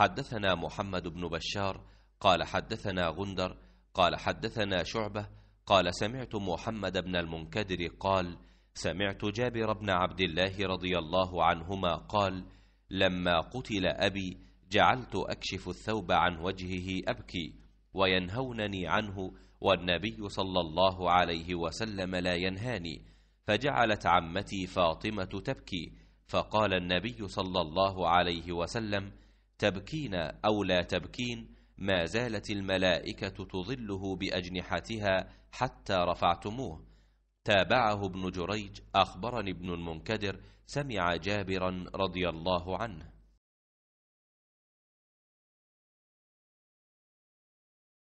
حدثنا محمد بن بشار قال حدثنا غندر قال حدثنا شعبة قال سمعت محمد بن المنكدر قال سمعت جابر بن عبد الله رضي الله عنهما قال لما قتل أبي جعلت أكشف الثوب عن وجهه أبكي وينهونني عنه والنبي صلى الله عليه وسلم لا ينهاني فجعلت عمتي فاطمة تبكي فقال النبي صلى الله عليه وسلم تبكين أو لا تبكين ما زالت الملائكة تظله بأجنحتها حتى رفعتموه تابعه ابن جريج أخبرني ابن المنكدر سمع جابرا رضي الله عنه